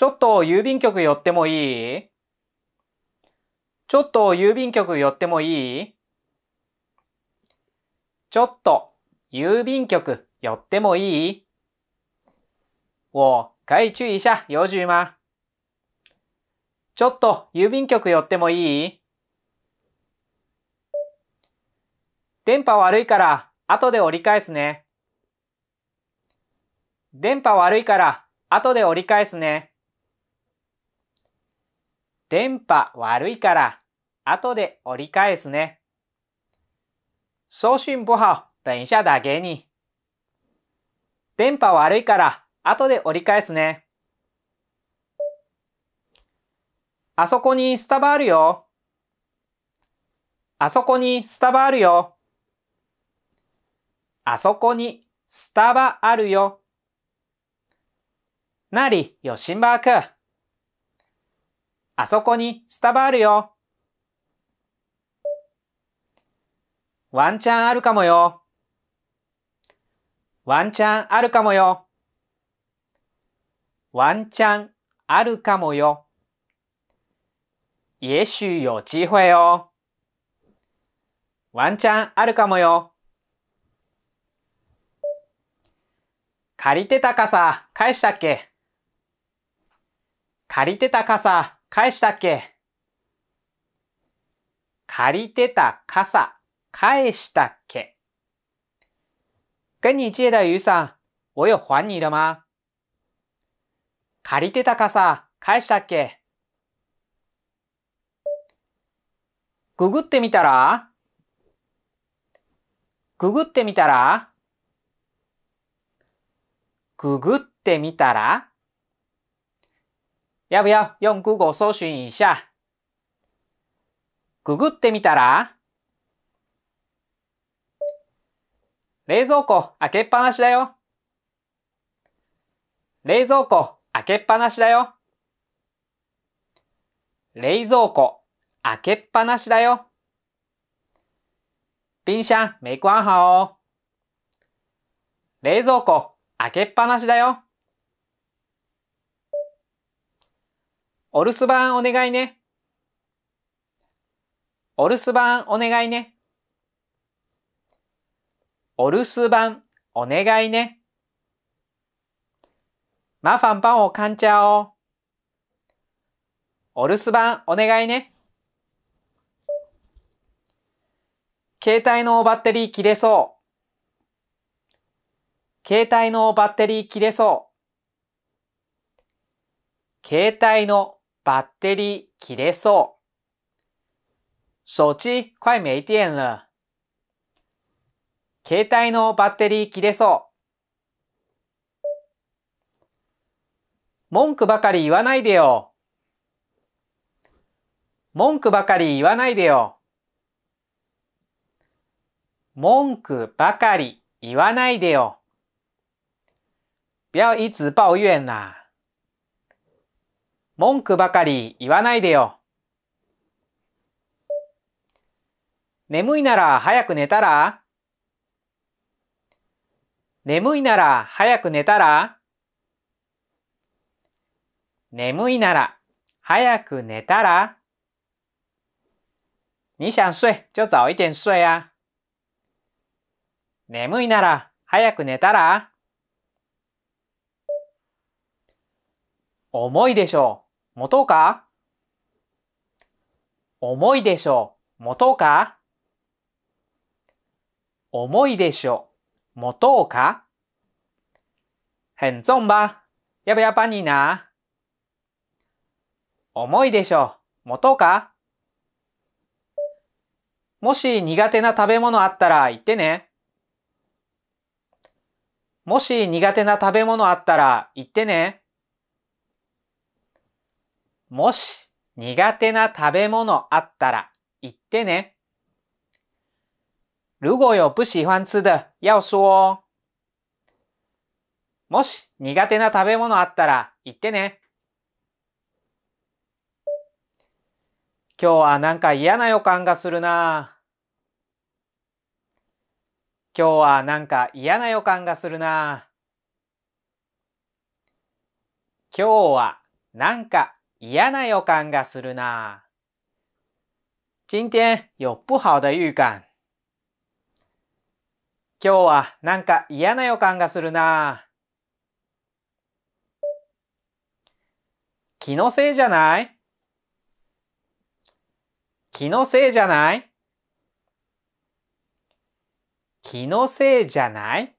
ちょっと郵便局寄ってもいいちょっと郵便局寄ってもいいちょっと郵便局寄ってもいい我该去一下邮局吗ちょっと郵便局寄ってもいい電波悪いから後で折り返すね。電波悪いから後で折り返すね。電波悪いから、後で折り返すね。送信不好、等一下打给你。電波悪いから、後で折り返すね。あそこにスタバあるよ。あそこにスタバあるよ。あそこにスタバあるよ。那里有星巴克。あそこにスタバあるよ。ワンチャンあるかもよ。ワンチャンあるかもよ。ワンチャンあるかもよ。也许有机会よ。ワンチャンあるかもよ。借りてた傘返したっけ借りてた傘返したっけ借りてた傘、返したっけ跟你借的雨伞、我有还你的吗借りてた傘、返したっけググってみたらググってみたらググってみたら要不要用 Google 搜寻一下？ググってみたら冷蔵庫開けっぱなしだよ。冷蔵庫開けっぱなしだよ。冷蔵庫開けっぱなしだよ。冰箱没关好哦。冷蔵庫開けっぱなしだよ。お留守番お願いね。お留守番お願いね。お留守番お願いね。麻烦帮我看家哦。お留守番お願いね。携帯のバッテリー切れそう。携帯のバッテリー切れそう。携帯のバッテリー切れそう。手機快没電了。携帯のバッテリー切れそう。文句ばかり言わないでよ。文句ばかり言わないでよ。文句ばかり言わないでよ。不要一直抱怨啦。文句ばかり言わないでよ。眠いなら早く寝たら眠いなら早く寝たら眠いなら早く寝たら你想睡就早一点睡啊。眠いなら早く寝たら重いでしょう。持とうか重いでしょも持とうか重いでしょも持とうか很重吧要不要帮你拿重いでしょも持とうかもし苦手な食べ物あったら言ってね。もし苦手な食べ物あったら言ってね。もし苦手な食べ物あったら言ってね。如果有不喜欢吃的要说。もし苦手な食べ物あったら言ってね。今日はなんか嫌な予感がするな。今日はなんか嫌な予感がするな。今日はなんか嫌な予感がするな。今天有不好的预感。今日はなんか嫌な予感がするな。気のせいじゃない気のせいじゃない気のせいじゃない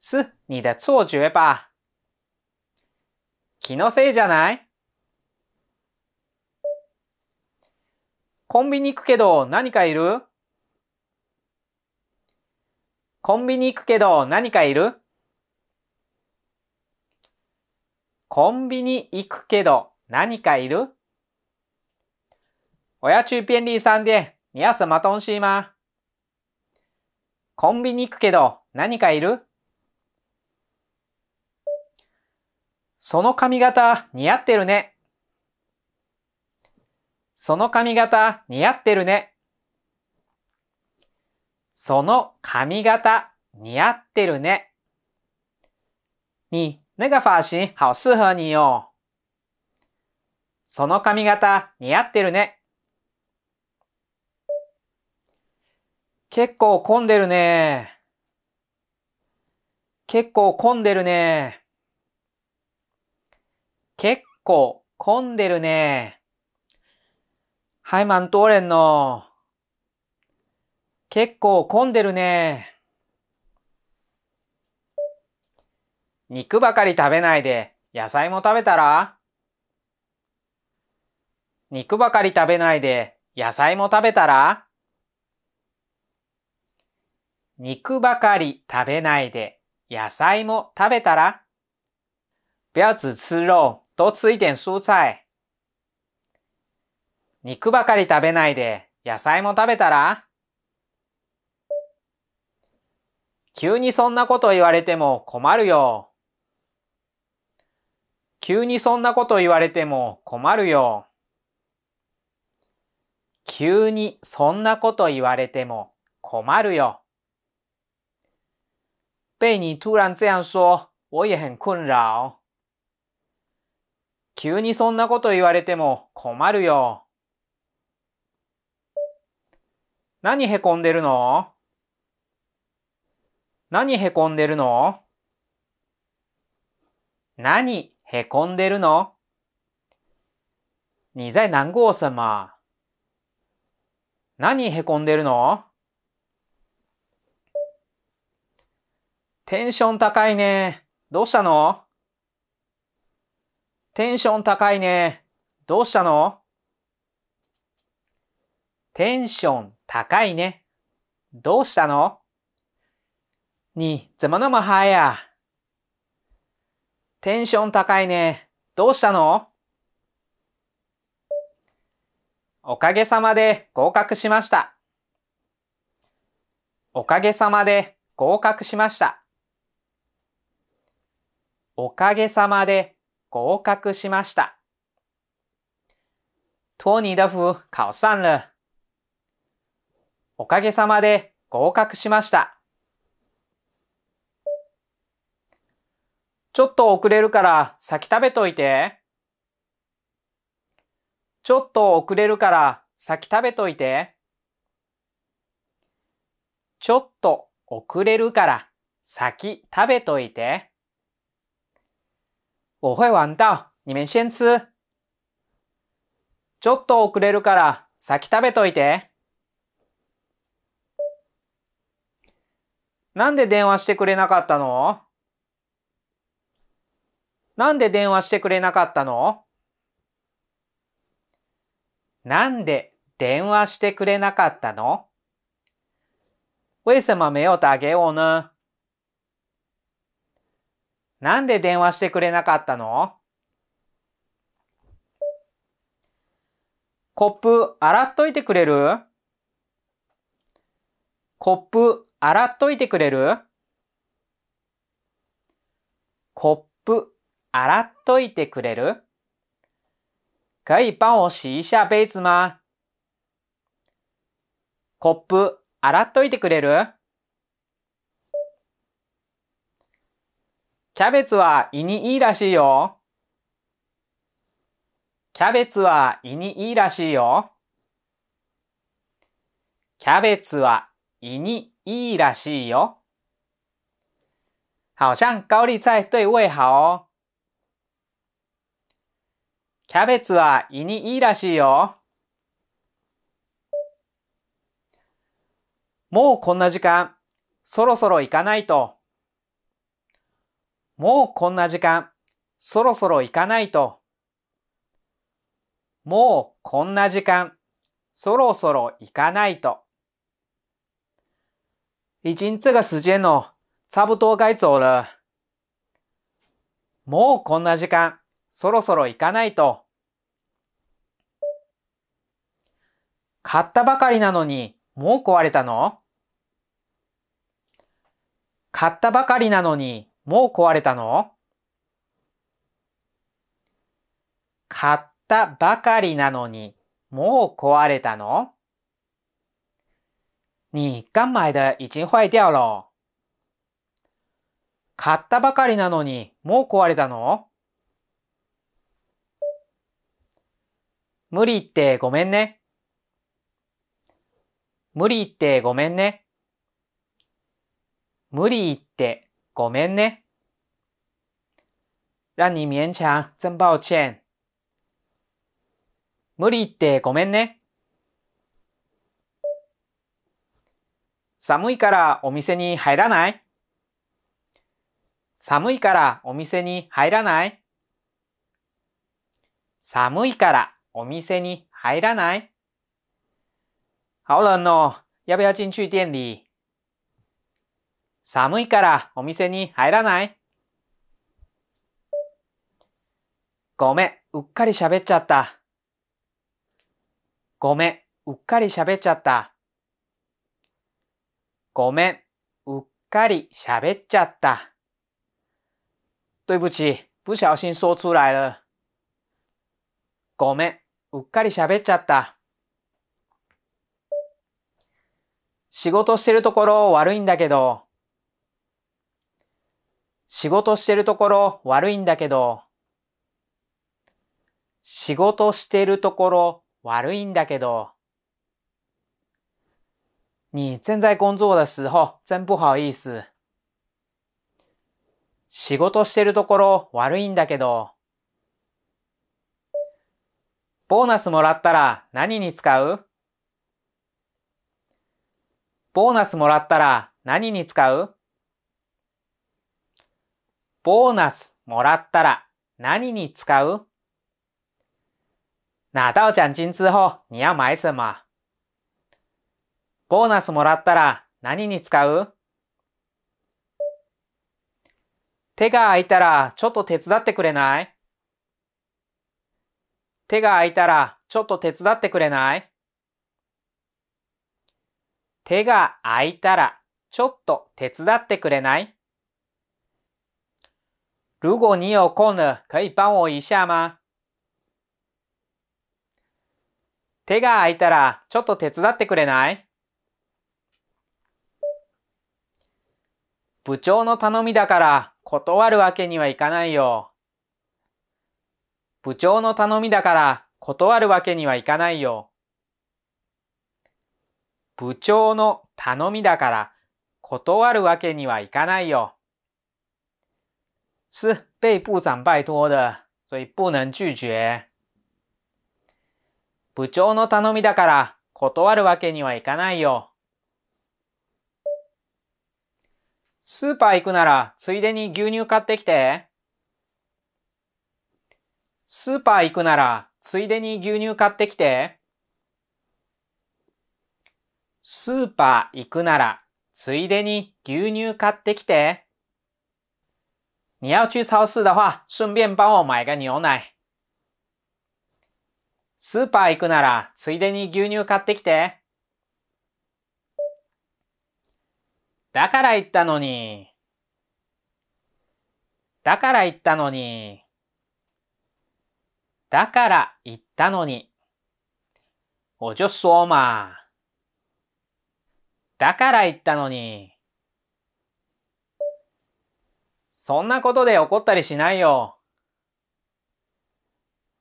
是你的错觉吧。気のせいじゃないコンビニ行くけど何かいるコンビニ行くけど何かいるコンビニ行くけど何かいる我要去便利商店，你要什么东西吗？コンビニ行くけど何かいるその髪型似合ってるね。その髪型似合ってるね。その髪型似合ってるね。你那个发型好适合你哦。その髪型似合ってるね。結構混んでるね。結構混んでるね。結構混んでるね。はい、蛮多人の。結構混んでるね。肉ばかり食べないで野菜も食べたら肉ばかり食べないで野菜も食べたら肉ばかり食べないで野菜も食べたら不要只吃肉。多吃一点蔬菜。肉ばかり食べないで野菜も食べたら急にそんなこと言われても困るよ。急にそんなこと言われても困るよ。急にそんなこと言われても困るよ。被你突然这样说，我也很困扰。急にそんなこと言われても困るよ。何へこんでるの何へこんでるの何へこんでるの你在难过什么何へこんでるのテンション高いね。どうしたのテンション高いね。どうしたのテンション高いね。どうしたの你怎么那么嗨呀？テンション高いね。どうしたのおかげさまで合格しました。おかげさまで合格しました。おかげさまで合格しました。托尼的福考上了。おかげさまで合格しました。ちょっと遅れるから先食べといて。ちょっと遅れるから先食べといて。ちょっと遅れるから先食べといて。我会晚到，你们先吃。ちょっと遅れるから先食べといて。なんで電話してくれなかったのなんで電話してくれなかったのなんで電話してくれなかったの为什么没有打给我呢なんで電話してくれなかったのコップ洗っといてくれるコップ洗っといてくれるコップ洗っといてくれる可以帮我洗一下杯子吗コップ洗っといてくれるキャベツは胃にいいらしいよ。キャベツは胃にいいらしいよ。キャベツは胃にいいらしいよ。好像高麗菜对胃好哦。キャベツは胃にいいらしいよ。もうこんな時間、そろそろ行かないと。もうこんな時間、そろそろ行かないと。もうこんな時間、そろそろ行かないと。已经这个时间了，差不多该走了。もうこんな時間、そろそろ行かないと。買ったばかりなのに、もう壊れたの買ったばかりなのに、もう壊れたの買ったばかりなのに、もう壊れたの你刚买的已经坏掉了。買ったばかりなのに、もう壊れたの無理言ってごめんね。無理言ってごめんね。無理言ってごめんね。让你勉強、真抱歉。無理言ってごめんね。寒いからお店に入らない寒いからお店に入らない寒いからお店に入らない好冷哦，要不要进去店里？寒いからお店に入らないごめん、うっかり喋っちゃった。ごめん、うっかり喋っちゃった。ごめん、うっかり喋っちゃった。对不起、不小心说出来了。ごめん、うっかり喋っちゃった。仕事してるところ悪いんだけど、仕事してるところ悪いんだけど。仕事してるところ悪いんだけど。你正在工作的时候真不好意思。仕事してるところ悪いんだけど。ボーナスもらったら何に使うボーナスもらったら何に使うボーナスもらったら何に使う拿到奖金之后你要买什么ボーナスもらったら何に使う手が空いたらちょっと手伝ってくれない手が空いたらちょっと手伝ってくれない手が空いたらちょっと手伝ってくれない如果你有空了，可以帮我一下吗？手が空いたら、ちょっと手伝ってくれない部長の頼みだから断るわけにはいかないよ。部長の頼みだから断るわけにはいかないよ。部長の頼みだから断るわけにはいかないよ。是被部长拜托的，所以不能拒绝。部長の頼みだから断るわけにはいかないよ。スーパー行くならついでに牛乳買ってきて。スーパー行くならついでに牛乳買ってきて。スーパー行くならついでに牛乳買ってきて。你要去超市的话，顺便帮我买个牛奶。スーパー行くなら、ついでに牛乳買ってきて。だから言ったのに。だから言ったのに。だから言ったのに。おじょすおま。だから言ったのに。そんなことで怒ったりしないよ。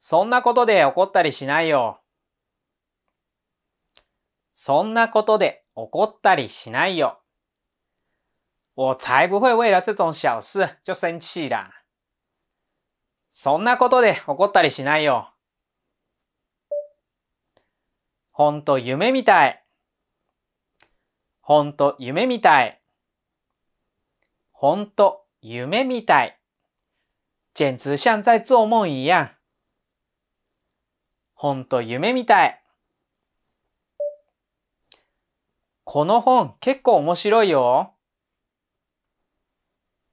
そんなことで怒ったりしないよ。そんなことで怒ったりしないよ。我才不会为了这种小事就生气啦。そんなことで怒ったりしないよ。ほんと夢みたい。ほんと夢みたい。ほんと夢みたい。简直像在做梦一样。ほんと夢みたい。この本結構面白いよ。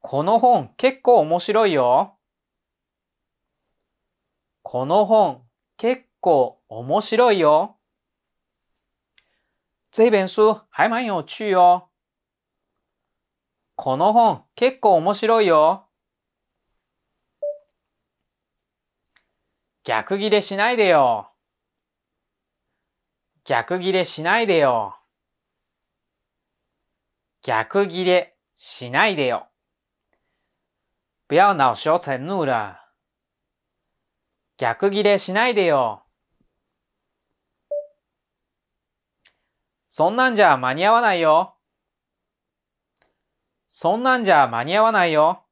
この本結構面白いよ。この本結構面白いよ。这本书还蛮有趣哦。この本結構面白いよ。逆ギレしないでよ。逆ギレしないでよ。逆ギレしないでよ。不要羞成怒了。逆切れしないでよ。そんなんじゃ間に合わないよ。そんなんじゃ間に合わないよ。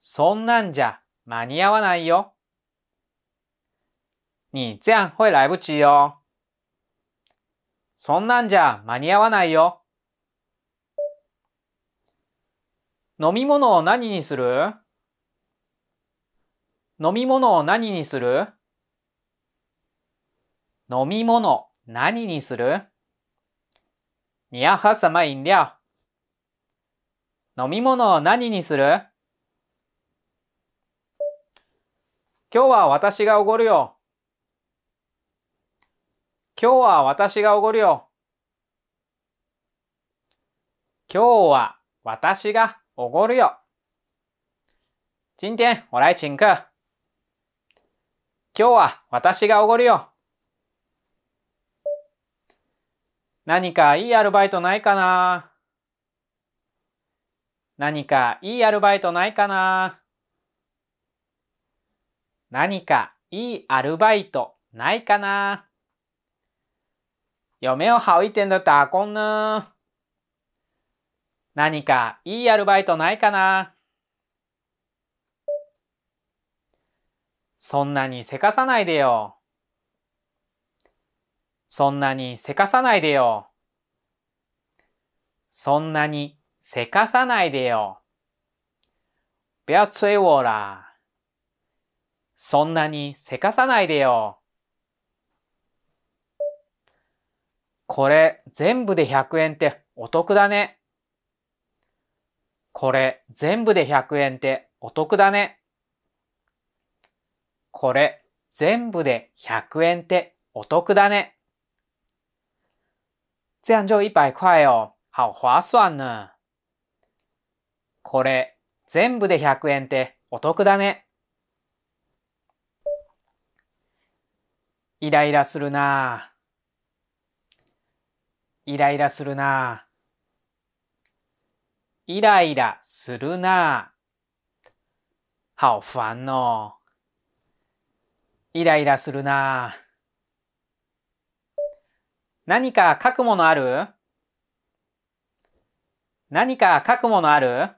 そんなんじゃ間に合わないよ。你这样会来不及よ。そんなんじゃ間に合わないよ。飲み物を何にする飲み物を何にする飲み物何にする你要喝什么饮料飲み物を何にする今日は私がおごるよ。今日は私がおごるよ。今日は私がおごるよ。今天我来请客。今日は私がおごるよ。何かいいアルバイトないかな何かいいアルバイトないかな何かいいアルバイトないかな嫁を有没有好一点あこんな。何かいいアルバイトないかなそんなにせかさないでよ。そんなにせかさないでよ。そんなにせかさないでよ。不要我啦。そんなにせかさないでよ。これ全部で100円ってお得だね。これ全部で100円ってお得だね。これ全部で100円ってお得だね。这样就一百块哦，好划算呢。これ、全部で100円ってお得だね。イライラするなイライラするなイライラするな好烦哦。イライラするな何か書くものある何か書くものある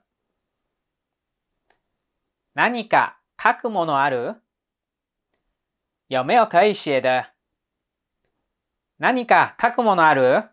何か書くものある有没有可以写的何か書くものある